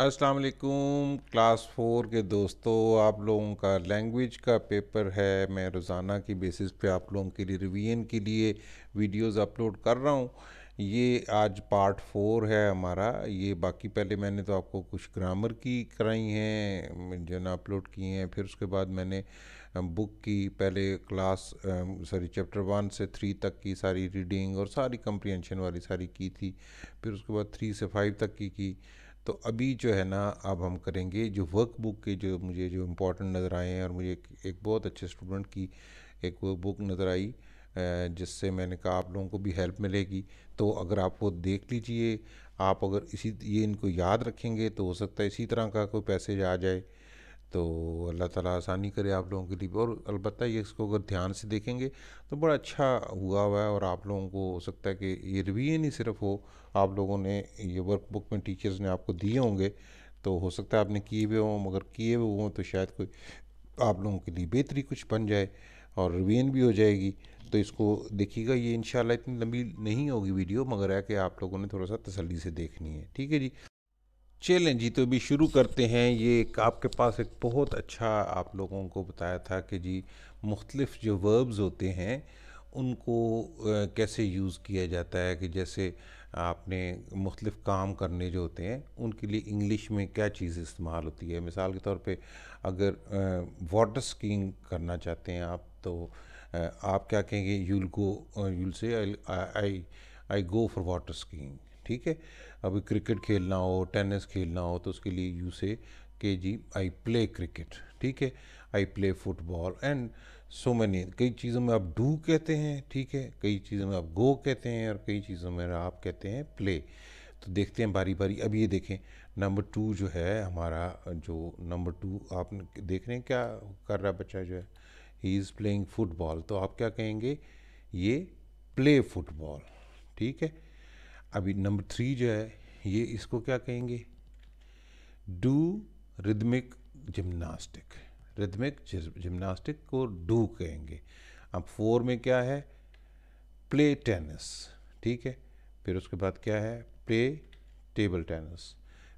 अस्सलाम वालेकुम class four के दोस्तों आप लोगों का लैंग्वेज का पेपर है मैं रोज़ाना की बेसिस पे आप लोगों के लिए रिवीजन के लिए वीडियोस अपलोड कर रहा हूँ ये आज पार्ट फोर है हमारा ये बाकी पहले मैंने तो आपको कुछ ग्रामर की कराई हैं जो ना अपलोड की हैं फिर उसके बाद मैंने बुक की पहले क्लास सॉरी चैप्टर वन से थ्री तक की सारी रीडिंग और सारी कंप्रिहेंशन वाली सारी की थी फिर उसके बाद थ्री से फाइव तक की की तो अभी जो है ना अब हम करेंगे जो वर्क बुक के जो मुझे जो इम्पोर्टेंट नज़र आए हैं और मुझे एक, एक बहुत अच्छे स्टूडेंट की एक वर्क बुक नज़र आई जिससे मैंने कहा आप लोगों को भी हेल्प मिलेगी तो अगर आप वो देख लीजिए आप अगर इसी ये इनको याद रखेंगे तो हो सकता है इसी तरह का कोई पैसेज आ जाए तो अल्लाह ताला आसानी करे आप लोगों के लिए और अलबत्त ये इसको अगर ध्यान से देखेंगे तो बड़ा अच्छा हुआ हुआ है और आप लोगों को हो सकता है कि ये रिवीजन ही सिर्फ हो आप लोगों ने ये वर्क बुक में टीचर्स ने आपको दिए होंगे तो हो सकता है आपने किए हुए हों मगर किए हुए हों तो शायद कोई आप लोगों के लिए बेहतरी कुछ बन जाए और रिवीन भी हो जाएगी तो इसको देखिएगा ये इन इतनी लंबी नहीं होगी वीडियो मगर है कि आप लोगों ने थोड़ा सा तसली से देखनी है ठीक है जी चलें जी तो अभी शुरू करते हैं ये एक आपके पास एक बहुत अच्छा आप लोगों को बताया था कि जी मुख्तलिफ़ जो वर्ब्स होते हैं उनको कैसे यूज़ किया जाता है कि जैसे आपने मुख्तलिफ़ काम करने जो होते हैं उनके लिए इंग्लिश में क्या चीज़ इस्तेमाल होती है मिसाल के तौर पे अगर वाटर स्कीइंग करना चाहते हैं आप तो आप क्या कहेंगे यूल गो यूल से I I go for water skiing ठीक है अभी क्रिकेट खेलना हो टेनिस खेलना हो तो उसके लिए यू से के जी आई प्ले क्रिकेट ठीक है I play football and so many कई चीज़ों में आप डू कहते हैं ठीक है कई चीज़ों में आप गो कहते हैं और कई चीज़ों में आप कहते हैं प्ले तो देखते हैं बारी बारी अब ये देखें नंबर टू जो है हमारा जो नंबर टू आप देख रहे हैं क्या कर रहा बच्चा जो है ही इज़ प्लेइंग फुटबॉल तो आप क्या कहेंगे ये प्ले फुटबॉल ठीक है अभी नंबर थ्री जो है ये इसको क्या कहेंगे do rhythmic gymnastic rhythmic gymnastic को डू कहेंगे अब फोर में क्या है प्ले टेनिस ठीक है फिर उसके बाद क्या है प्ले टेबल टेनिस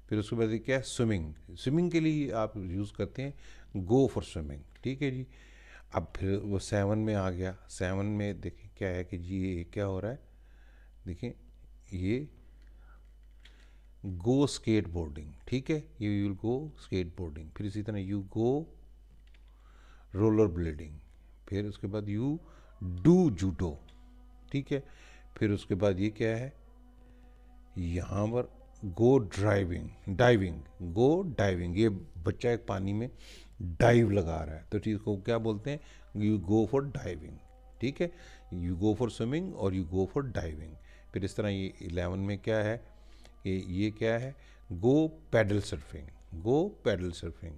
फिर उसके बाद क्या है स्विमिंग स्विमिंग के लिए आप यूज़ करते हैं गो फॉर स्विमिंग ठीक है जी अब फिर वो सेवन में आ गया सेवन में देखिए क्या है कि जी ये क्या हो रहा है देखिए ये गो स्केट बोर्डिंग ठीक है you will go skateboarding फिर इसी तरह यू गो रोलर ब्लेडिंग फिर उसके बाद यू डू जूडो ठीक है फिर उसके बाद ये क्या है यहाँ पर go driving diving go diving ये बच्चा एक पानी में डाइव लगा रहा है तो चीज़ को क्या बोलते हैं यू गो फॉर डाइविंग ठीक है यू गो फॉर स्विमिंग और यू गो फॉर डाइविंग फिर इस तरह ये इलेवन में क्या है कि ये क्या है go paddle surfing go paddle surfing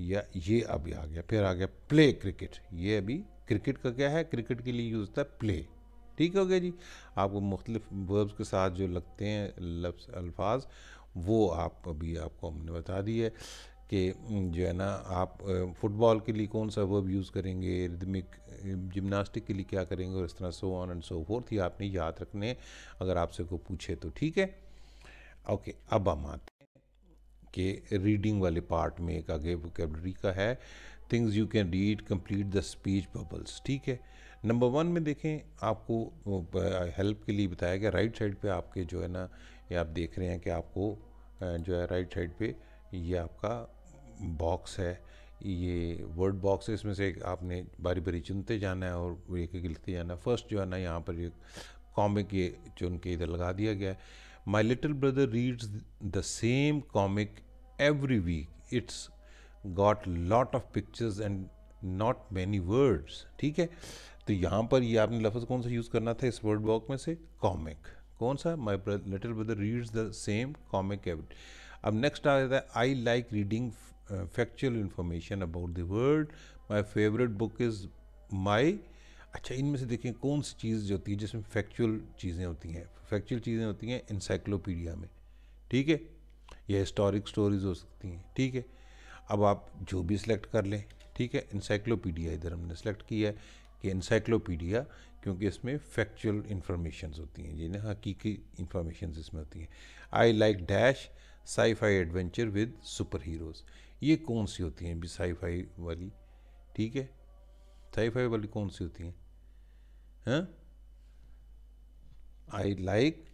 या ये अभी आ गया फिर आ गया प्ले क्रिकेट ये अभी क्रिकेट का क्या है क्रिकेट के लिए यूज़ होता है प्ले ठीक हो गया जी आपको मुख्तलिफ वर्ब्स के साथ जो लगते हैं लफ्स अल्फाज वो आप अभी आपको हमने बता दी है कि जो है ना आप फुटबॉल के लिए कौन सा वर्ब यूज़ करेंगे रिदमिक जिमनास्टिक के लिए क्या करेंगे और इस तरह so on and so forth ये आपने याद रखने अगर आपसे को पूछे तो ठीक है ओके अब हम आते के रीडिंग वाले पार्ट में एक आगे वोकेबलरी का है things you can read complete the speech bubbles ठीक है नंबर वन में देखें आपको हेल्प के लिए बताया गया राइट साइड पे आपके जो है ना ये आप देख रहे हैं कि आपको जो है राइट साइड पे ये आपका बॉक्स है ये वर्ड बॉक्स है इसमें से एक आपने बारी बारी चुनते जाना है और एक एक लिखते जाना है फर्स्ट जो है ना यहाँ पर एक कॉमिक ये चुन के इधर लगा दिया गया है my little brother reads the same comic every week it's got lot of pictures and not many words ठीक है तो यहाँ पर ये आपने लफ्ज़ कौन सा यूज़ करना था इस वर्ड बॉक में से कॉमिक कौन सा my little brother reads the same comic every अब नेक्स्ट आ जाता है I like reading factual information about the world my favourite book is my अच्छा इनमें से देखें कौन सी चीज़ जो होती है जिसमें फैक्चुअल चीज़ें होती हैं फैक्चुअल चीज़ें होती हैं इंसाइक्लोपीडिया में ठीक है या हिस्टोरिक स्टोरीज हो सकती हैं ठीक है अब आप जो भी सिलेक्ट कर लें ठीक है इंसाइक्लोपीडिया इधर हमने सेलेक्ट किया है कि इंसाइक्लोपीडिया क्योंकि इसमें फैक्चुअल इन्फॉर्मेशन होती हैं जिन्हें हकीकी इंफॉर्मेशन इसमें होती हैं I like dash sci fi adventure with super heroes ये कौन सी होती हैं भी साई फाई वाली ठीक है साई फाई वाली कौन सी होती हैं आई लाइक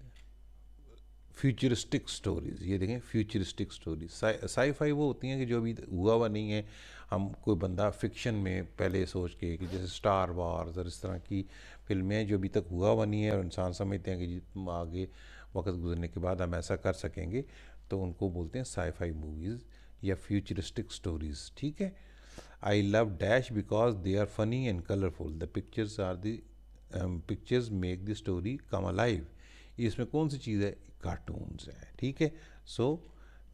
फ्यूचरिस्टिक स्टोरीज ये देखें फ्यूचरिस्टिक स्टोरीज साई फाई वो होती हैं कि जो अभी हुआ हुआ नहीं है हम कोई बंदा फिक्शन में पहले सोच के कि जैसे स्टार वार्स और इस तरह की फिल्में जो अभी तक हुआ हुआ नहीं है और इंसान समझते हैं कि आगे वक्त गुजरने के बाद हम ऐसा कर सकेंगे तो उनको बोलते हैं साई फाई मूवीज़ या फ्यूचरिस्टिक स्टोरीज ठीक है I love dash because they are funny and colourful the pictures are the pictures make the story come alive इसमें कौन सी चीज़ है कार्टून्स है ठीक है so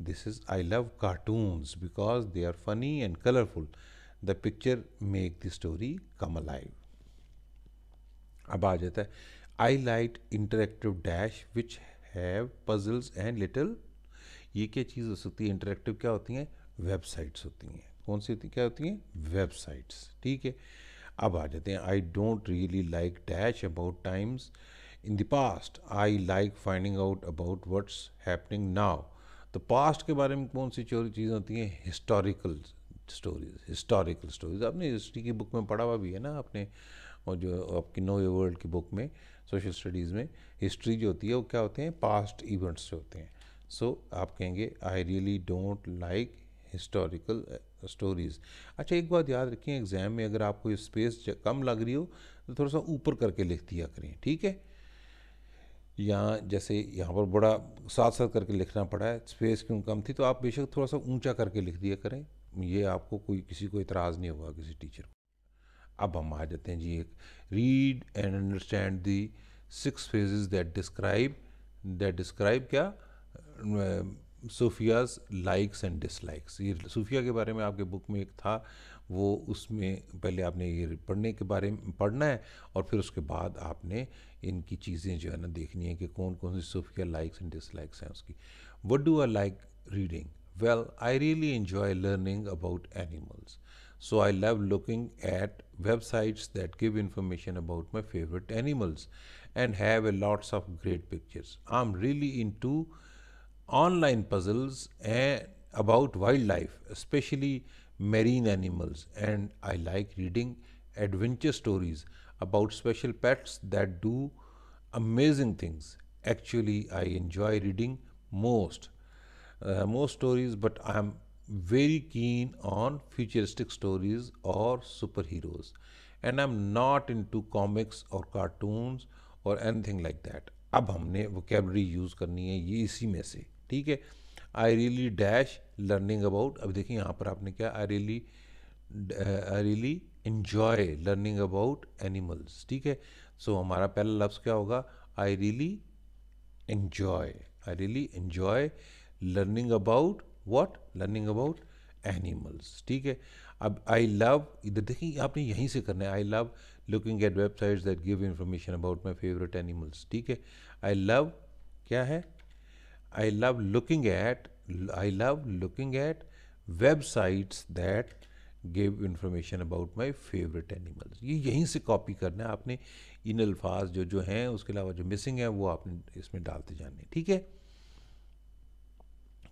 this is I love cartoons because they are funny and colourful the picture make the story come alive अब आ जाता है I light interactive dash which have puzzles and little ये क्या चीज़ हो सकती है इंटरेक्टिव क्या होती हैं वेबसाइट्स होती हैं कौन सी होती क्या होती हैं वेबसाइट्स ठीक है अब आ जाते हैं I don't really like dash about times in the past I like finding out about what's happening now तो पास्ट के बारे में कौन सी चोरी चीज़ें होती हैं हिस्टोरिकल स्टोरीज हिस्टोरिकल स्टोरीज आपने हिस्ट्री की बुक में पढ़ा हुआ भी है ना आपने और जो आपकी नो ए वर्ल्ड की बुक में सोशल स्टडीज़ में हिस्ट्री जो होती है वो क्या होते हैं पास्ट इवेंट्स जो होते हैं सो so, आप कहेंगे I really don't like historical stories अच्छा एक बात याद रखिए एग्ज़ाम में अगर आपको स्पेस कम लग रही हो तो थोड़ा सा ऊपर करके लिख दिया करें ठीक है यहाँ जैसे यहाँ पर बड़ा साथ साथ करके लिखना पड़ा है स्पेस क्यों कम थी तो आप बेशक थोड़ा सा ऊंचा करके लिख दिया करें ये आपको कोई किसी को इतराज़ नहीं होगा किसी टीचर को अब हम आ जाते हैं जी एक read and understand the six phases that describe that describe क्या सूफियाज लाइक्स एंड डिसलाइक्स ये सूफिया के बारे में आपके बुक में एक था वो उसमें पहले आपने ये पढ़ने के बारे में पढ़ना है और फिर उसके बाद आपने इनकी चीज़ें जो है ना देखनी है कि कौन कौन सी सूफिया लाइक्स एंड डिसलाइक्स हैं उसकी what do I like reading well I really enjoy learning about animals so I love looking at websites that give information about my favourite animals and have a lots of great pictures I am really into online puzzles eh, about wildlife, especially marine animals, and I like reading adventure stories about special pets that do amazing things. Actually, I enjoy reading most uh, most stories, but I am very keen on futuristic stories or superheroes, and I'm not into comics or cartoons or anything like that. अब हमने vocabulary use करनी है ये इसी में से ठीक है I really dash learning about अब देखिए यहाँ पर आपने क्या I really I really enjoy learning about animals ठीक है सो so, हमारा पहला लफ्ज़ क्या होगा I really enjoy I really enjoy learning about what learning about animals ठीक है अब आई लव इधर देखिए आपने यहीं से करना है I love looking at websites that give information about my favourite animals ठीक है आई लव क्या है I love looking at I love looking at websites that give information about my favourite animals ये यहीं से कॉपी करना है आपने इन अल्फाज जो जो हैं उसके अलावा जो मिसिंग है वो आपने इसमें डालते जाने ठीक है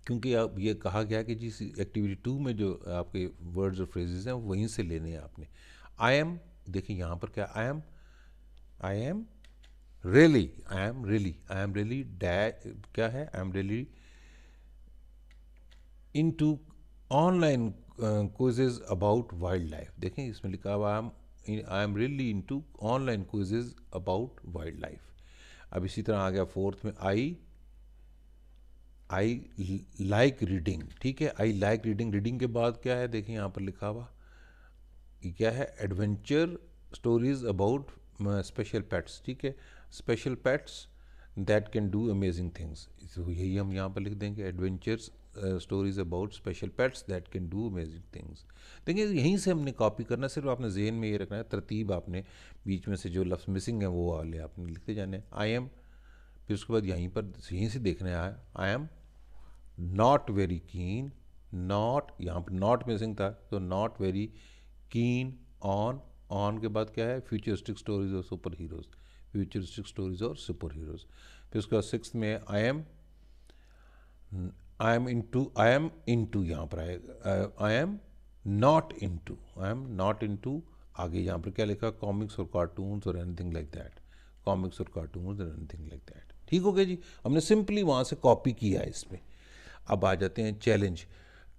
क्योंकि अब ये कहा गया कि जिस एक्टिविटी टू में जो आपके वर्ड्स और फ्रेजेस हैं वहीं से लेने हैं आपने आई एम देखिए यहाँ पर क्या I am I am really I am really I am really क्या है I am really into online courses about wildlife देखें इसमें लिखा हुआ I am I am really into online courses about wildlife अब इसी तरह आ गया फोर्थ में आई आई लाइक रीडिंग ठीक है आई लाइक रीडिंग रीडिंग के बाद क्या है देखें यहाँ पर लिखा हुआ क्या है adventure stories about special pets ठीक है special pets that can do amazing things यही हम यहाँ पर लिख देंगे adventures stories about special pets that can do amazing things देखिए यहीं से हमने कॉपी करना सिर्फ आपने जहन में ये रखना है तरतीब आपने बीच में से जो लफ्ज़ मिसिंग है वो वाले आपने लिखते जाने आई एम फिर उसके बाद यहीं पर यहीं से देखने आया I am not very keen not यहाँ पर नॉट मिसिंग था तो not very keen on on के बाद क्या है फ्यूचरिस्टिक स्टोरीज और सुपर हीरोज़ फ्यूचरिस्टिक स्टोरीज और सुपर हीरोज फिर उसके बाद सिक्स में I am I am into I am into यहाँ पर आएगा I am not into I am not into आगे यहाँ पर क्या लिखा कॉमिक्स और कार्टून्स और एनीथिंग लाइक दैट कॉमिक्स और कार्टून्स और एनीथिंग लाइक दैट ठीक हो गया जी हमने सिंपली वहाँ से कॉपी किया है इसमें अब आ जाते हैं challenge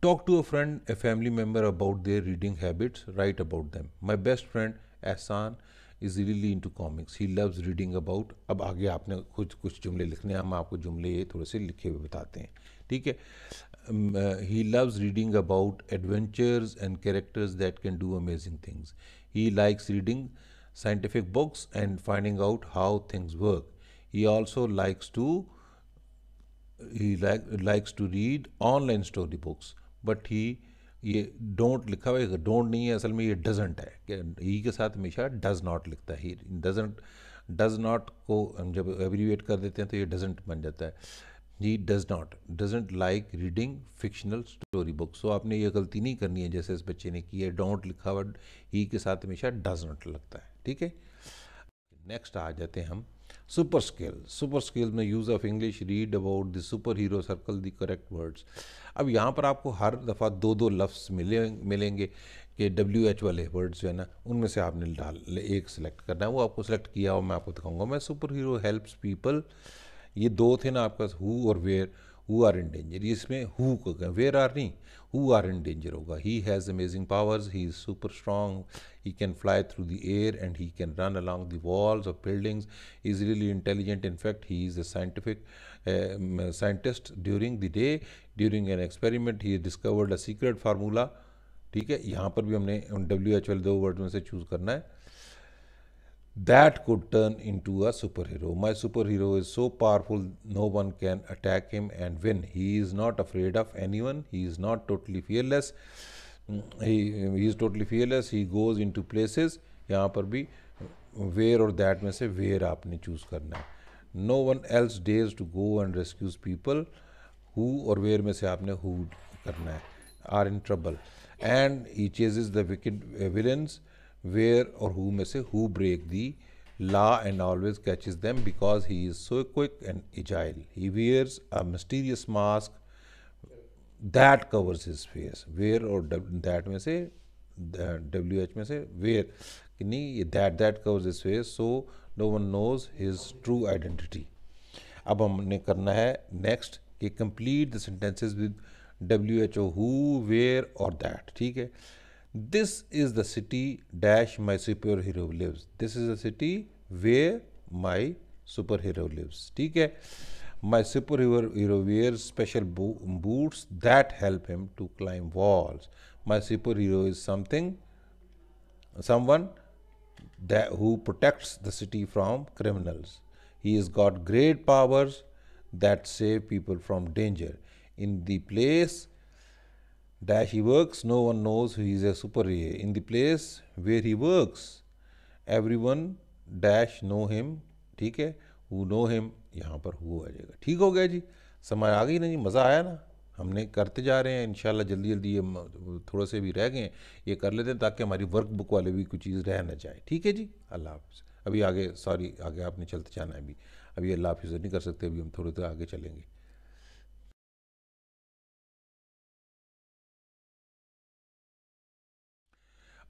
Talk to a friend, a family member about their reading habits, write about them. My best friend, Ahsan, is really into comics he loves reading about अब आगे आपने खुद कुछ जुमले लिखने हैं हम आपको जुमले ये थोड़े से लिखे हुए बताते हैं ठीक है he loves reading about adventures and characters that can do amazing things he likes reading scientific books and finding out how things work he also likes to he like, likes to read online story books but he ये don't लिखा हुआ है don't नहीं है असल में ये doesn't है ही के साथ हमेशा डज नॉट लिखता है ही डजेंट डज नॉट को हम जब एब्रीवेट कर देते हैं तो ये डजेंट बन जाता है he does not doesn't like reading fictional story book so आपने ये गलती नहीं करनी है जैसे इस बच्चे ने की है डोंट लिखा हुआ ही के साथ हमेशा डज नॉट लगता है ठीक है नेक्स्ट आ जाते हैं हम सुपर स्केल सुपर स्केल में use of English read about the super hero circle the correct words अब यहाँ पर आपको हर दफ़ा दो दो लफ्स मिले मिलेंगे कि डब्ल्यू एच वाले वर्ड्स जो है ना उनमें से आपने डाल एक सेलेक्ट करना है वो आपको सेलेक्ट किया और मैं आपको दिखाऊंगा मैं सुपर हीरो हेल्प्स पीपल ये दो थे ना आपका हु और where who are in danger इसमें हु को कहें वेयर आर नहीं हु आर इन डेंजर होगा he has amazing powers he is super strong he can fly through the air and he can run along the walls of buildings is really intelligent in fact he is a scientific scientist during the day during an experiment he discovered a secret formula ठीक है यहाँ पर भी हमने W H L दो word में से choose करना है that could turn into a superhero. My superhero is so powerful, no one can attack him and win. He is not afraid of anyone. He is not totally fearless. He, is totally fearless. He goes into places. यहाँ पर भी where और that में से where आपने choose करना है. No one else dares to go and rescue people. Who or where में से आपने who करना Are in trouble. And he chases the wicked eh, villains. Where और हु में से who break the law and always catches them because he is so quick and agile he wears a mysterious mask that covers his face where और that में से W H में से where कि नहीं ये that that covers his face so no one knows his true identity अब हमने करना है नेक्स्ट कि complete the sentences with W H O who where और दैट ठीक है This is the city dash my superhero lives. This is the city where my superhero lives. ठीक My superhero wears special bo boots that help him to climb walls. My superhero is something, someone that who protects the city from criminals. He has got great powers that save people from danger. In the place Dash he works, no one knows he is a superhero. In the place where he works, everyone dash know him, ठीक है who know him यहाँ पर who आ जाएगा ठीक हो गया जी समय आ गई ना जी मज़ा आया ना हमने करते जा रहे हैं इन जल्दी जल्दी ये थोड़े से भी रह गए ये कर लेते हैं ताकि हमारी वर्क बुक वाले भी कुछ चीज़ रह ना जाए ठीक है जी अल्लाह हाफिज़ अभी आगे सॉरी आगे आपने चलते जाना है अभी अभी अल्लाह हाफिज़ तो नहीं कर सकते अभी हम थोड़े देर आगे चलेंगे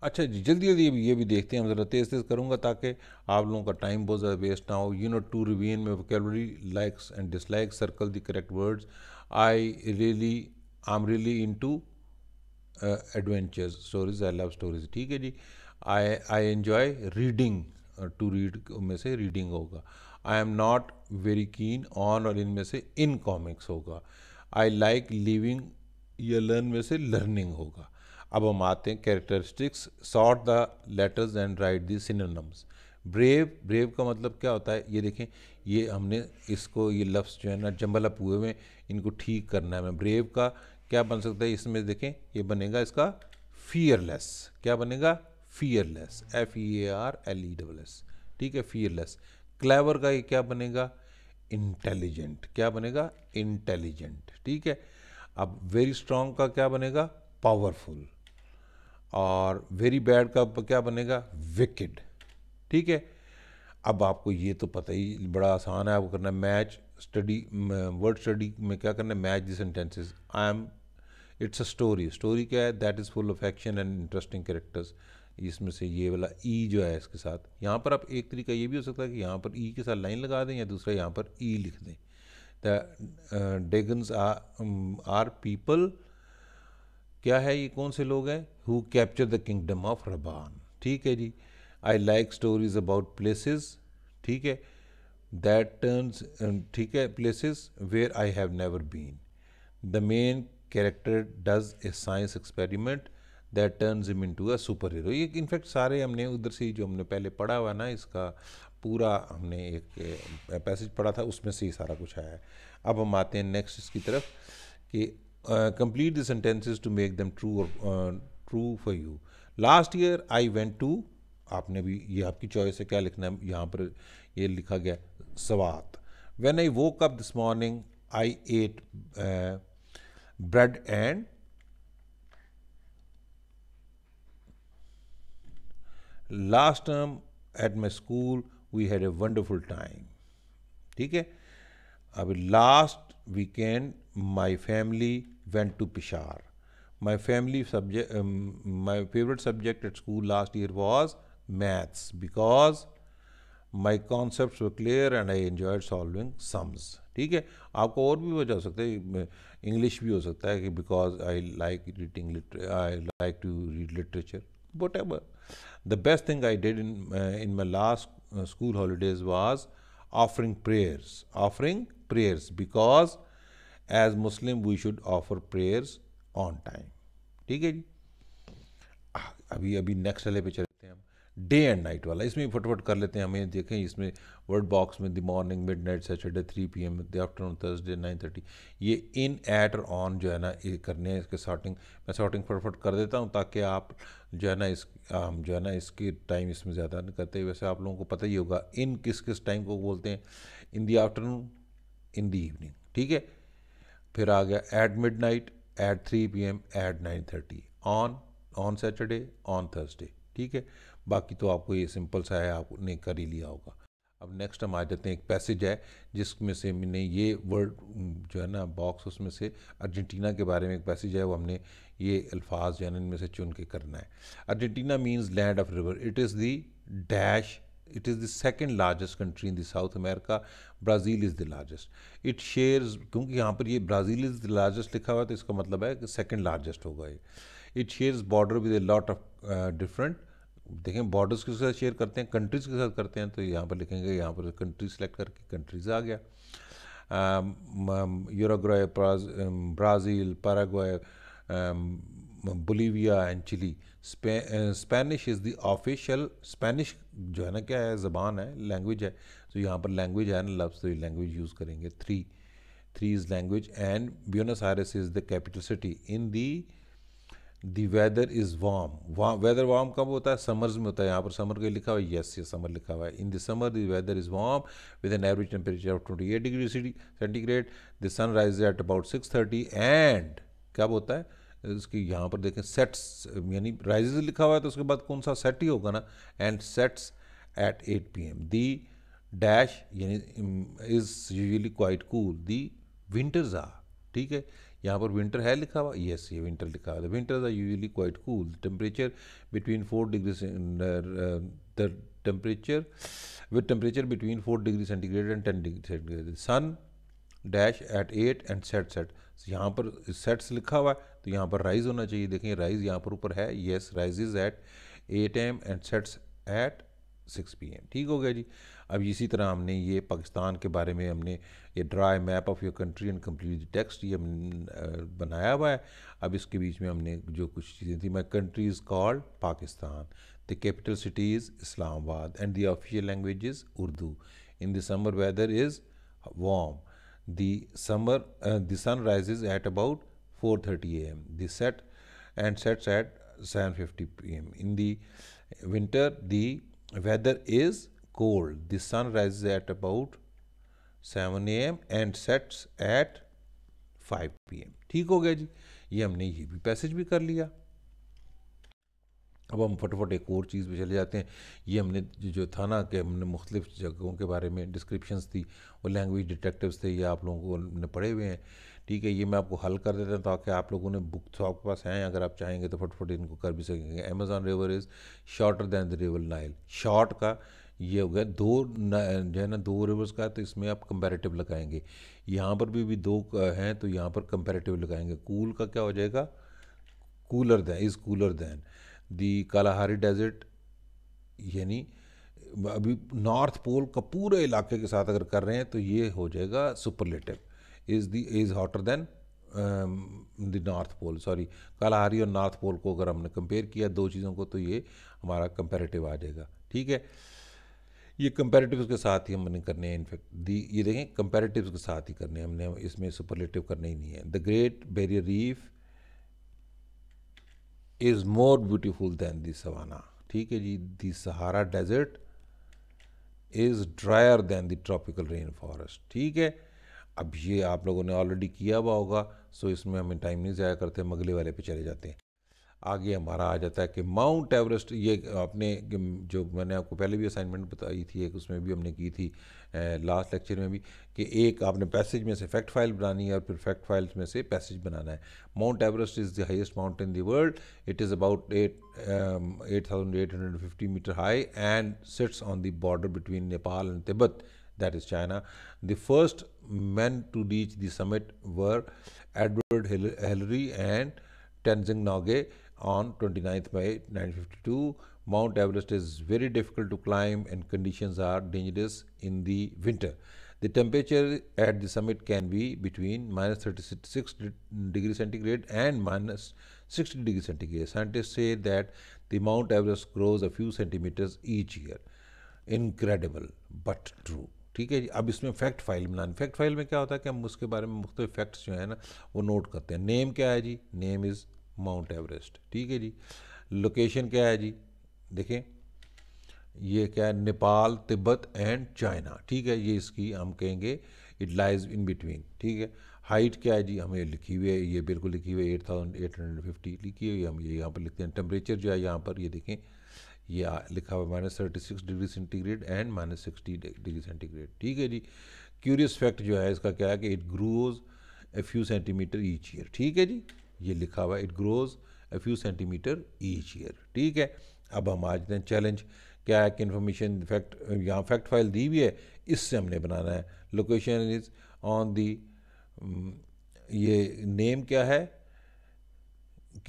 अच्छा जी जल्दी जल्दी ये भी देखते हैं ज़रा तेज़ तेज़ करूँगा ताकि आप लोगों का टाइम बहुत ज़्यादा वेस्ट ना हो यू नो टू रिवीन में vocabulary likes and dislike circle the correct words I really I am really into adventures stories I love stories ठीक है जी I I enjoy reading to read में से reading होगा I am not very keen on और इनमें से इन कॉमिक्स होगा आई लाइक लिविंग या लर्न में से लर्निंग होगा अब हम आते हैं characteristics sort the letters and write the synonyms brave brave का मतलब क्या होता है ये देखें ये हमने इसको ये लफ्स जो है ना जम्बल अप हुए हुए इनको ठीक करना है ब्रेव का क्या बन सकता है इसमें देखें ये बनेगा इसका फियरलेस क्या बनेगा fearless F E A R L E double S ठीक है फियरलेस क्लेवर का ये क्या बनेगा इंटेलिजेंट क्या बनेगा इंटेलिजेंट ठीक है अब वेरी स्ट्रॉन्ग का क्या बनेगा पावरफुल और वेरी बैड का क्या बनेगा विकेड ठीक है अब आपको ये तो पता ही बड़ा आसान है आपको करना है मैच स्टडी वर्ड स्टडी में क्या करना है match the sentences I am it's a story story क्या है that is full of action and interesting characters इसमें से ये वाला ई e जो है इसके साथ यहाँ पर आप एक तरीका ये भी हो सकता है कि यहाँ पर ई e के साथ लाइन लगा दें या दूसरा यहाँ पर ई e लिख दें द डेगन्स आर पीपल क्या है ये कौन से लोग हैं who capture the kingdom of Raban ठीक है जी I like stories about places ठीक है दैट टर्न्स um, ठीक है places where I have never been the main character does a science experiment that turns him into a super hero ये in fact सारे हमने उधर से जो हमने पहले पढ़ा हुआ ना इसका पूरा हमने एक पैसेज पढ़ा था उसमें से ही सारा कुछ आया है अब हम आते हैं नेक्स्ट इसकी तरफ कि complete uh, complete the sentences to make them true or uh, true for you. Last year I went to आपने भी ये आपकी चॉइस है क्या लिखना है यहाँ पर ये लिखा गया सवात when I woke up this morning I ate bread and last term at my school we had a wonderful time ठीक है अब last weekend my family went to Peshawar. My family subject, um, my favorite subject at school last year was maths because my concepts were clear and I enjoyed solving sums. ठीक है आपको और भी वजह हो सकते हैं इंग्लिश भी हो सकता है कि because I like reading I like to read literature whatever the best thing I did in in my last school holidays was offering prayers offering prayers because as Muslim we should offer prayers on time ठीक है जी अभी अभी next वाले पे चलते हैं हम day and night वाला इसमें फटोफट कर लेते हैं हमें देखें इसमें वर्ड बॉक्स में the morning midnight Saturday three P M the afternoon Thursday nine thirty ये इन एट और ऑन जो है ना ये करने हैं इसके शॉर्टिंग मैं शॉर्टिंग फटोफट कर देता हूँ ताकि आप जो है ना इस हम जो है ना इसके टाइम इसमें ज़्यादा नहीं करते वैसे आप लोगों को पता ही होगा इन किस किस टाइम को बोलते हैं in the afternoon in the evening ठीक है फिर आ गया at midnight at three P M at nine thirty on on Saturday on Thursday ठीक है बाकी तो आपको ये सिंपल सा है आपने कर ही लिया होगा अब नेक्स्ट हम आ जाते हैं एक पैसेज है जिसमें से मैंने ये वर्ड जो है ना बॉक्स उसमें से अर्जेंटीना के बारे में एक पैसेज है वो हमने ये अल्फाज जो है ना इनमें से चुन के करना है Argentina means land of river it is the dash It is the second largest country in the South America. Brazil is the largest. It shares क्योंकि यहाँ पर ये Brazil is the largest लिखा हुआ है तो इसका मतलब है कि second largest होगा ये it shares border with a lot of different देखें बॉर्डर्स के साथ शेयर करते हैं कंट्रीज़ के साथ करते हैं तो यहाँ पर लिखेंगे यहाँ पर कंट्री सेलेक्ट करके कंट्रीज आ गया Uruguay Brazil Paraguay Bolivia and Chile Spanish is the official Spanish जो है ना क्या है ज़बान है लैंग्वेज है तो यहाँ पर लैंग्वेज है ना लफ्स तो लैंग्वेज यूज़ करेंगे three three is language and Buenos Aires is the capital city in the the weather is warm weather warm कब होता है समर्स में होता है यहाँ पर समर के लिखा हुआ है यस ये समर लिखा हुआ है in the summer the weather is warm with an average temperature of twenty eight degree centigrade the sun rise at about six thirty and कब होता है इसकी यहाँ पर देखें सेट्स यानी राइजेज लिखा हुआ है तो उसके बाद कौन सा सेट ही होगा ना and sets at eight P M the dash यानी is usually quite cool the winters आ ठीक है यहाँ पर विंटर है लिखा हुआ यस ये विंटर लिखा हुआ है winters are usually quite cool temperature between four degree the temperature with temperature between four degree centigrade and ten degree centigrade sun dash eight eight and set set यहाँ पर sets लिखा हुआ है तो यहाँ पर राइज होना चाहिए देखें राइज यहाँ पर ऊपर है yes rise at eight M and sets at six P M ठीक हो गया जी अब इसी तरह हमने ये पाकिस्तान के बारे में हमने ये draw map of your country and complete text ये बनाया हुआ है अब इसके बीच में हमने जो कुछ चीज़ें थी my country is called Pakistan the capital city is Islamabad and the official language is Urdu in the summer weather is warm the summer the sun rise at about 4.30 a.m. The set and sets at 7.50 p.m. In the winter, the weather is cold. The sun rises at about 7 a.m. and sets at 5 p.m. ठीक हो गया जी ये हमने ये भी passage भी कर लिया अब हम फटाफट एक और चीज़ पे चले जाते हैं ये हमने जो था ना कि हमने मुख्तलिफ़ जगहों के बारे में डिस्क्रिप्शंस थी और लैंग्वेज डिटेक्टिव्स थे ये आप लोगों को पढ़े हुए हैं ठीक है ये मैं आपको हल कर देता हूँ ताकि आप लोगों ने बुक तो आपके पास हैं अगर आप चाहेंगे तो फटफट इनको कर भी सकेंगे Amazon river is shorter than the river Nile short का ये हो गया दो जो है ना दो रिवर्स का तो इसमें आप कंपेरेटिव लगाएंगे यहाँ पर भी भी दो हैं तो यहाँ पर कंपेरेटिव लगाएंगे कूल का क्या हो जाएगा cooler than is cooler than the Kalahari desert यानी अभी नॉर्थ पोल का पूरे इलाके के साथ अगर कर रहे हैं तो ये हो जाएगा superlative is the is hotter than the north pole sorry Kalahari और नॉर्थ पोल को अगर हमने कंपेयर किया दो चीज़ों को तो ये हमारा कंपेरेटिव आ जाएगा ठीक है ये कंपेरेटिव के साथ ही हमने करने हैं इनफैक्ट दी ये देखें कंपेरेटिव के साथ ही करने हैं हमने इसमें सुपरलेटिव करने ही नहीं है the great barrier reef is more beautiful than the savanna ठीक है जी the Sahara desert is drier than the tropical rain forest ठीक है अब ये आप लोगों ने ऑलरेडी किया हुआ होगा सो इसमें हमें टाइम नहीं ज़ाया करते हम अगले वाले पे चले जाते हैं आगे हमारा आ जाता है कि माउंट एवरेस्ट ये आपने जो मैंने आपको पहले भी असाइनमेंट बताई थी एक उसमें भी हमने की थी लास्ट लेक्चर में भी कि एक आपने पैसेज में से फैक्ट फाइल बनानी है और फिर फैक्ट फाइल्स में से पैसेज बनाना है Mount Everest is the highest mount in the world it is about eight eight thousand eight hundred fifty meter high and sits on the border between Nepal and Tibet that is China. The first men to reach the summit were Edward Hillary and Tenzing Norgay on 29th May 1952. Mount Everest is very difficult to climb and conditions are dangerous in the winter. The temperature at the summit can be between minus 36 degree centigrade and minus 60 degree centigrade. Scientists say that the Mount Everest grows a few centimeters each year. Incredible, but true. ठीक है अब इसमें fact file बनानी fact file में क्या होता है कि हम उसके बारे में मुख्तु फैक्ट्स जो है ना वो नोट करते हैं नेम क्या है जी नेम इज़ माउंट एवरेस्ट ठीक है जी लोकेशन क्या है जी देखें ये क्या है नेपाल तिब्बत एंड चाइना ठीक है ये इसकी हम कहेंगे इट लाइज इन बिटवीन ठीक है हाइट क्या है जी हमें लिखी हुई है ये बिल्कुल लिखी हुई है eight thousand eight hundred fifty लिखी हुई है हम ये यहाँ पर लिखते हैं टेम्परेचर जो है यहाँ पर ये देखें ये आ, लिखा हुआ minus thirty six degree centigrade and minus sixty degree centigrade ठीक है जी क्यूरियस फैक्ट जो है इसका क्या है कि it grows a few centimeter each year ठीक है जी ये लिखा हुआ it grows a few centimeter each year ठीक है अब हम आज दें चैलेंज क्या है कि इन्फॉर्मेशन फैक्ट यहाँ फैक्ट फाइल दी हुई है इससे हमने बनाना है लोकेशन इज ऑन दी ये नेम क्या है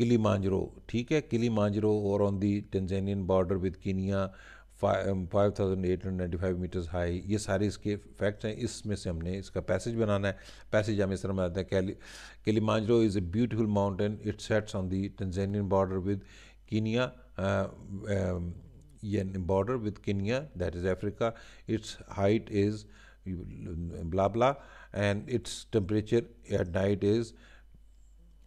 मांजरो ठीक है किली Kilimanjaro or on five thousand eight hundred Kenya five meters high ये सारे इसके फैक्ट्स हैं इसमें से हमने इसका पैसेज बनाना है पैसेज हमें तरह बनाते हैं Kilimanjaro is a beautiful mountain it sets on the Tanzanian border with Kenya ये border with Kenya that is Africa its height is blah blah and its temperature at night is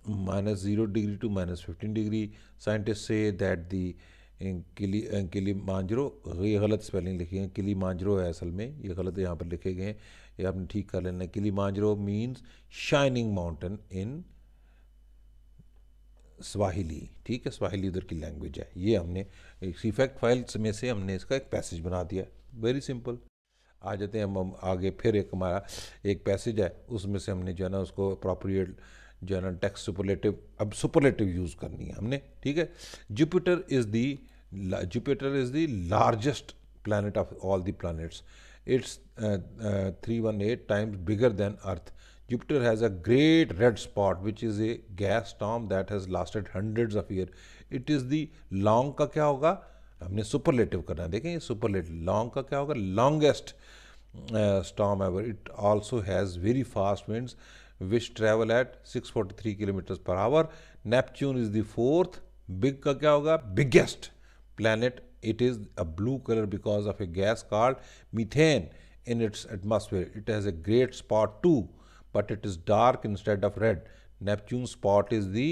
minus 0 degree to minus 15 degree. Scientists say that the किली eh, Kilimanjaro eh, ये गलत spelling लिखी है किली किलीमांजरो है असल में ये गलत यहाँ पर लिखे गए हैं ये आपने ठीक कर लेना है Kilimanjaro means shining mountain in Swahili ठीक है स्वाहिली उधर की लैंग्वेज है ये हमने एक सीफेक्ट फाइल्स में से हमने इसका एक पैसेज बना दिया वेरी सिंपल आ जाते हैं हम आगे फिर एक हमारा एक पैसेज है उसमें से हमने जो है ना उसको अप्रोप्रिएट जो जनरल टेक्स सुपरलेटिव अब सुपरलेटिव यूज करनी है हमने ठीक है Jupiter is the Jupiter is the largest planet of all the planets it's three one eight times bigger than Earth Jupiter has a great red spot which is a gas storm that has lasted hundred of year it is the long का क्या होगा हमने superlative करना है देखें ये superlative long का क्या होगा longest storm ever it also has very fast winds which travel at 643 kilometer per hour Neptune is the fourth big का क्या होगा biggest planet it is a blue color because of a gas called methane in its atmosphere it has a great spot too but it is dark instead of red neptune spot is the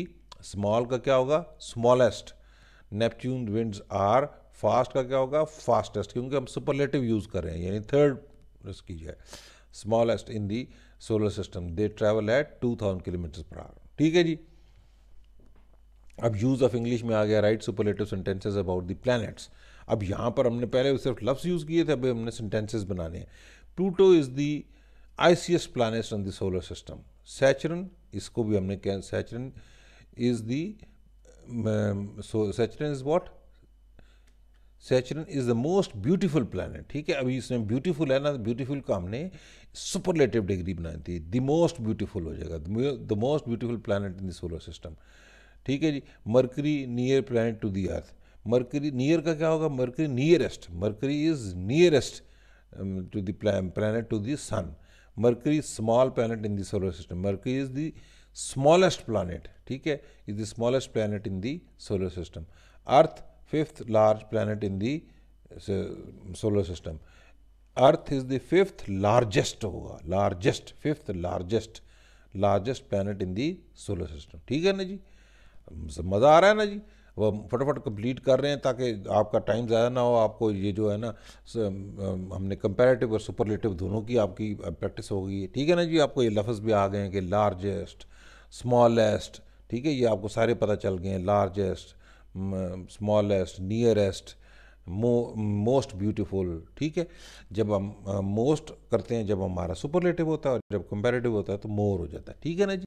small ka kya hoga smallest neptune winds are fast ka kya hoga fastest kyunki hum superlative use kar rahe hain yani third इसकी है smallest in the solar system they travel at two thousand kilometer per hour ठीक है जी अब use of English में आ गया write superlative sentences about the planets अब यहाँ पर हमने पहले सिर्फ लफ्स यूज़ किए थे अभी हमने सेंटेंसेज बनाने हैं Pluto is the iciest planets on the solar system Saturn इसको भी हमने क्या सैचरन इज़ दो Saturn is what Saturn is the most beautiful planet ठीक है अभी इसमें ब्यूटीफुल है ना ब्यूटीफुल का हमने सुपरलेटिव डिग्री बनाई थी द मोस्ट ब्यूटीफुल हो जाएगा the most beautiful planet in the solar system ठीक है जी Mercury near planet to the Earth Mercury near का क्या होगा Mercury nearest Mercury is nearest to the planet to the sun Mercury small planet in the solar system Mercury is the smallest planet ठीक है is the smallest planet in the solar system Earth fifth large planet in the solar system. Earth is the fifth largest होगा largest fifth largest largest planet in the solar system. ठीक है ना जी मज़ा आ रहा है ना जी वो फटाफट कंप्लीट कर रहे हैं ताकि आपका टाइम ज़्यादा ना हो आपको ये जो है ना हमने कंपैरेटिव और सुपरलेटिव दोनों की आपकी प्रैक्टिस होगी ठीक है ना जी आपको ये लफ्ज़ भी आ गए हैं कि लार्जेस्ट स्मॉलेस्ट ठीक है ये आपको सारे पता चल गए हैं largest smallest nearest most beautiful ठीक है जब हम मोस्ट करते हैं जब हमारा सुपरलेटिव होता है और जब कंपेरेटिव होता है तो मोर हो जाता है ठीक है ना जी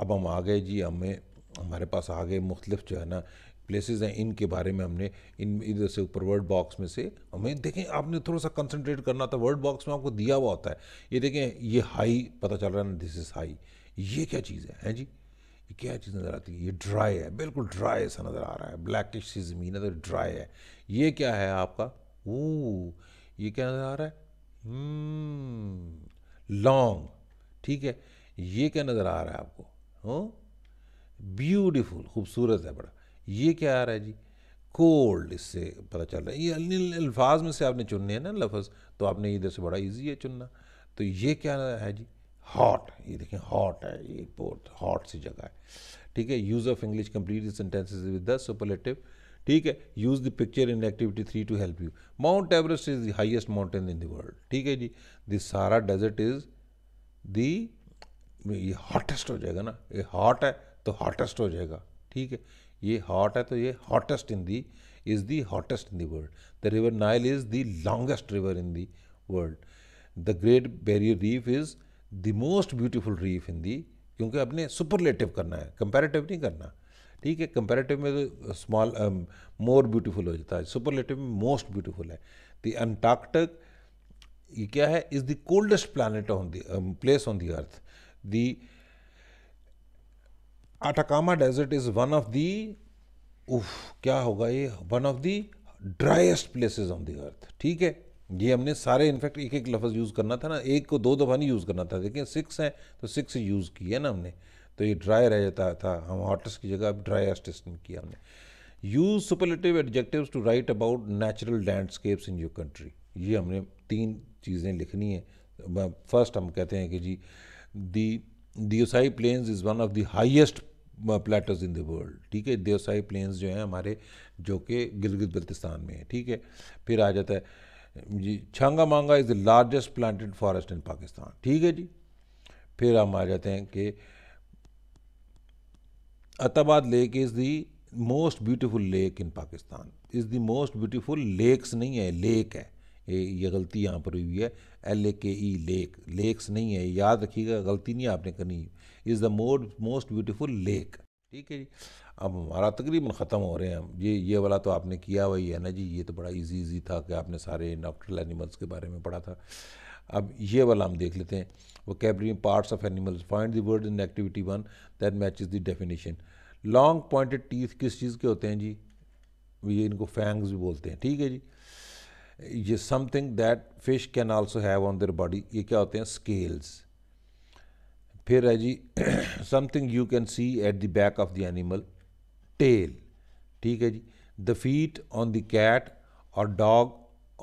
अब हम आ गए जी हमें हमारे पास आ गए मुख्तलिफ जो है ना प्लेसेस हैं इनके बारे में हमने इन इधर से ऊपर वर्ड बॉक्स में से हमें देखें आपने थोड़ा सा कंसंट्रेट करना था वर्ड बॉक्स में आपको दिया हुआ होता है ये देखें ये हाई पता चल रहा है ना दिस इज़ हाई ये क्या चीज़ है हैं जी ये क्या चीज़ नज़र आती है ये ड्राई है बिल्कुल ड्राई ऐसा नज़र आ रहा है ब्लैकिश सी ज़मीन है तो ड्राई है ये क्या है आपका वो ये क्या नज़र आ रहा है लॉन्ग hmm, ठीक है ये क्या नज़र आ रहा है आपको ब्यूटिफुल ब्यूटीफुल खूबसूरत है बड़ा ये क्या आ रहा है जी कोल्ड इससे पता चल रहा है ये अल्फाज में से आपने चुनने हैं ना लफ्ज़ तो आपने इधर से बड़ा इजी है चुनना तो ये क्या है जी हॉट ये देखें हॉट है ये बहुत हॉट सी जगह है ठीक है use of English complete this with the superlative ठीक है use the picture in activity three to help you Mount Everest is the highest mountain in the world ठीक है जी the Sahara desert is the ये hottest हो जाएगा ना ये हॉट है तो हॉटेस्ट हो जाएगा ठीक है ये हॉट है तो ये hottest in the is the hottest in the world the river Nile is the longest river in the world the Great Barrier Reef is the most beautiful reef in the क्योंकि अपने superlative करना है comparative नहीं करना ठीक है comparative में तो स्मॉल मोर ब्यूटीफुल हो जाता है सुपरलेटिव में मोस्ट ब्यूटीफुल है द अंटार्कटिक ये क्या है is the coldest planet on the place on the Earth the Atacama desert is one of the उफ क्या होगा ये one of the driest places on the Earth ठीक है ये हमने सारे इनफैक्ट एक एक लफ्ज़ यूज़ करना था ना एक को दो दफ़ा नहीं यूज़ करना था देखिए सिक्स हैं तो सिक्स यूज़ की है ना हमने तो ये ड्राई रह जाता था हम हॉटस की जगह अब ड्राई एस्टेस्ट में किया हमने use superlative adjective to write about natural landscapes in your country ये हमने तीन चीज़ें लिखनी है फर्स्ट हम कहते हैं कि जी the Deosai plains is one of the highest plateaus in the world ठीक है दियोसाई प्लेन्स जो हैं हमारे जो कि गिलगित बल्तिस्तान में है ठीक है फिर आ जाता है जी Changa Manga is the largest planted forest in Pakistan ठीक है जी फिर हम आ जाते हैं कि Attabad lake is the most beautiful lake in Pakistan is the most beautiful lakes नहीं है लेक है ये ये गलती यहाँ पर हुई है एल ए के ई लेक लेक्स नहीं है याद रखिएगा गलती नहीं आपने करनी इज़ द मोड मोस्ट ब्यूटीफुल लेक ठीक है जी अब हमारा तकरीबन ख़त्म हो रहे हैं हम ये ये वाला तो आपने किया वही है ना जी ये तो बड़ा इजी इजी था कि आपने सारे डॉक्टरल एनिमल्स के बारे में पढ़ा था अब ये वाला हम देख लेते हैं vocabulary parts of animals find the word in activity one that match the definition long pointed teeth किस चीज़ के होते हैं जी ये इनको फैंग्स भी बोलते हैं ठीक है जी ये something that fish can also have on their body ये क्या होते हैं स्केल्स फिर है जी something you can see at the back of the animal tail ठीक है जी the feet on the cat और डॉग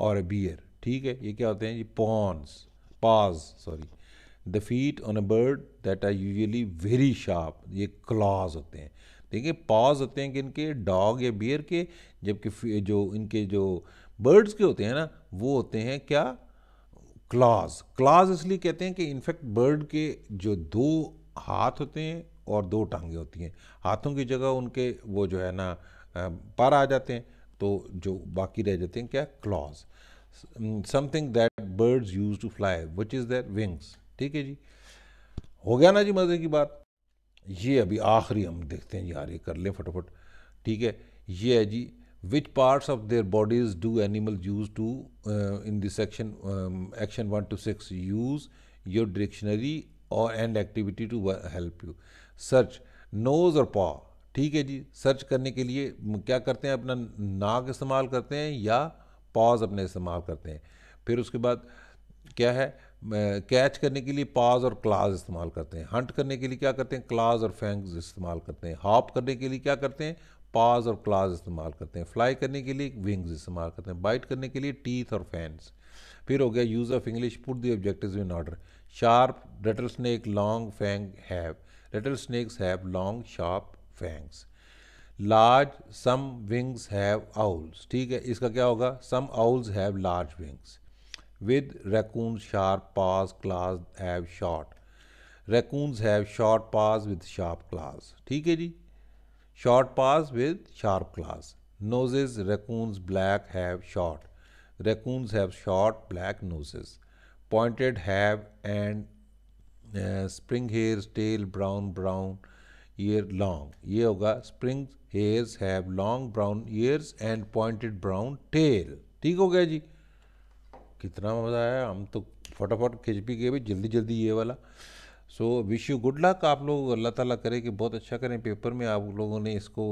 और बियर ठीक है ये क्या होते हैं जी paws paws sorry the feet on a bird that are usually very sharp ये क्लॉज होते हैं देखिए पॉज होते हैं कि इनके डॉग या बियर के जबकि जो इनके जो बर्ड्स के होते हैं ना वो होते हैं क्या क्लॉज क्लॉज इसलिए कहते हैं कि इनफैक्ट बर्ड के जो दो हाथ होते हैं और दो टांगे होती हैं हाथों की जगह उनके वो जो है ना पार आ जाते हैं तो जो बाकी रह जाते हैं क्या claws something that birds use to fly which is that wings ठीक है जी हो गया ना जी मज़े की बात ये अभी आखिरी हम देखते हैं यार ये कर लें फटोफट ठीक है ये है जी which parts of their bodies do animal use to in this action action one two six use your dictionary और and activity to help you search nose और पॉ ठीक है जी सर्च करने के लिए क्या करते हैं अपना नाक इस्तेमाल करते हैं या पॉज अपने इस्तेमाल करते हैं फिर उसके बाद क्या है कैच करने के लिए पॉज और क्लाज इस्तेमाल करते हैं हंट करने के लिए क्या करते हैं क्लाज और फैंग्स इस्तेमाल करते हैं हॉप करने के लिए क्या करते हैं पॉज और क्लाज इस्तेमाल करते हैं फ्लाई करने के लिए विंग्स इस्तेमाल करते हैं बाइट करने के लिए टीथ और फैंस फिर हो गया use of English put the objective in order sharp rattlesnake long fang have rattlesnakes have long sharp fangs large some wings have owls ठीक है इसका क्या होगा some owls have large wings with raccoon sharp paws claws have short raccoons have short paws with sharp claws ठीक है जी short paws with sharp claws noses raccoons black have short raccoons have short black नोजेज़ pointed have and uh, spring hairs tail brown brown ear long ये होगा spring hairs have long brown ears and pointed brown tail ठीक हो गया जी कितना मज़ा आया हम तो फटाफट खिंच भी गए भाई जल्दी जल्दी ये वाला so wish you good luck आप लोग अल्लाह ताला करे कि बहुत अच्छा करें पेपर में आप लोगों ने इसको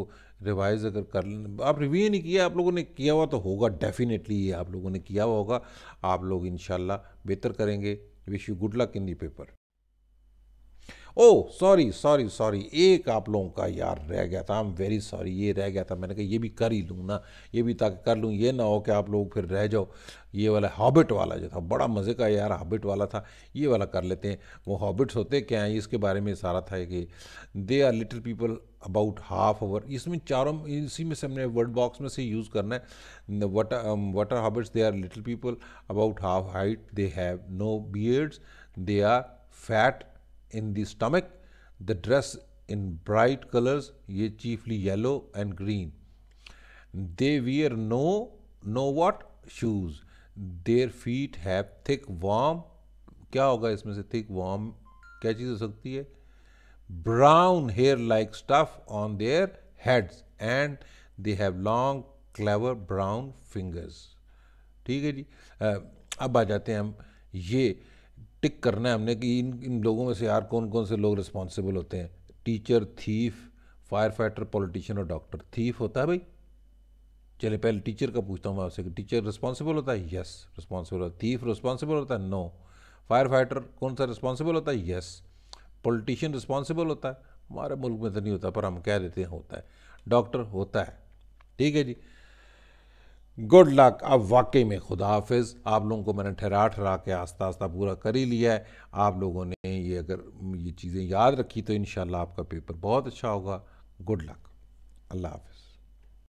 रिवाइज अगर कर आप रिव्यू नहीं किया आप लोगों ने किया हुआ तो होगा डेफिनेटली ये आप लोगों ने किया हुआ होगा आप लोग इन बेहतर करेंगे wish you good luck in the paper oh sorry sorry sorry एक आप लोगों का यार रह गया था आई एम वेरी सॉरी ये रह गया था मैंने कहा ये भी कर ही लूँ ना ये भी ताकि कर लूँ ये ना हो कि आप लोग फिर रह जाओ ये वाला हॉबिट वाला जो था बड़ा मज़े का यार हॉबिट वाला था ये वाला कर लेते हैं वो हॉबिट्स होते क्या हैं इसके बारे में सारा था कि they are little people about half hour इसमें चारों इसी में से हमने वर्ड बॉक्स में से यूज़ करना है what are hobbits they are little people about half height they have no beards they are fat in the stomach the dress in bright colours ये chiefly yellow and green they wear no no what shoes their feet have thick warm क्या होगा इसमें से thick warm क्या चीज़ हो सकती है brown hair like stuff on their heads and they have long clever brown fingers ठीक है जी अब आ जाते हैं हम ये टिक करना है हमने कि इन इन लोगों में से यार कौन कौन से लोग रिस्पॉन्सिबल होते हैं teacher thief firefighter politician और डॉक्टर थीफ होता है भाई चले पहले टीचर का पूछता हूँ मैं आपसे कि टीचर रिस्पॉन्सिबल होता है यस रिस्पॉन्सिबल होता है थीफ रिस्पॉन्सिबल होता है नो फायर फाइटर कौन सा रिस्पॉन्सिबल होता है यस पॉलिटिशियन रिस्पॉन्सिबल होता है हमारे मुल्क में तो नहीं होता पर हम कह देते हैं होता है डॉक्टर होता है ठीक है जी गुड लक अब वाकई में खुदा हाफिज आप लोगों को मैंने ठहरा ठहरा के आस्ता आस्ता पूरा कर ही लिया है आप लोगों ने ये अगर ये चीज़ें याद रखी तो इन आपका पेपर बहुत अच्छा होगा गुड लक अल्लाह हाफि